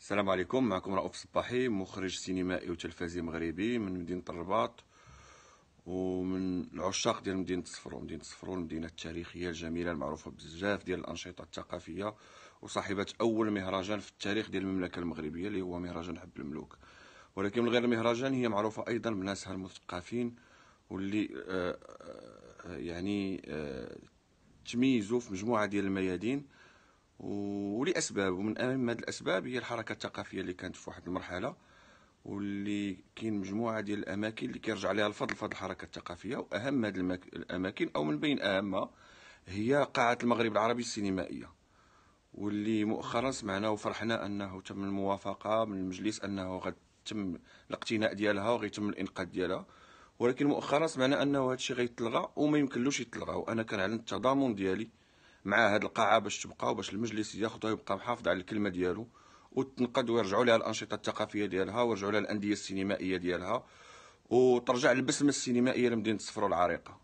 السلام عليكم معكم رؤوف الصباحي مخرج سينمائي وتلفزي مغربي من مدينه الرباط ومن العشاق ديال مدينه صفرون مدينه صفرون المدينه التاريخيه الجميله المعروفه بزاف ديال الانشطه الثقافيه وصاحبه اول مهرجان في التاريخ ديال المملكه المغربيه اللي هو مهرجان حب الملوك ولكن من غير المهرجان هي معروفه ايضا بناسها المثقفين واللي آه، آه، آه، يعني تميزوا في مجموعه ديال الميادين ولاسباب ومن اهم هذه الاسباب هي الحركه الثقافيه اللي كانت في واحد المرحله واللي كاين مجموعه ديال الاماكن اللي كيرجع لها الفضل فضل الحركه الثقافيه واهم هذه الاماكن او من بين اهمها هي قاعه المغرب العربي السينمائيه واللي مؤخرا سمعنا وفرحنا انه تم الموافقه من المجلس انه غتم الاقتناء ديالها وغيتم الانقاذ ديالها ولكن مؤخرا سمعنا انه هذا الشيء غيتلغى وما يمكنلوش يتلغى وانا كنعلن التضامن ديالي مع هذه القاعه باش تبقى وباش المجلس ياخذها ويبقى محافظ على الكلمه ديالو وتنقد ويرجعوا لها الانشطه الثقافيه ديالها ويرجعوا لها الانديه السينمائيه ديالها وترجع البسمه السينمائيه لمدينه صفر العريقه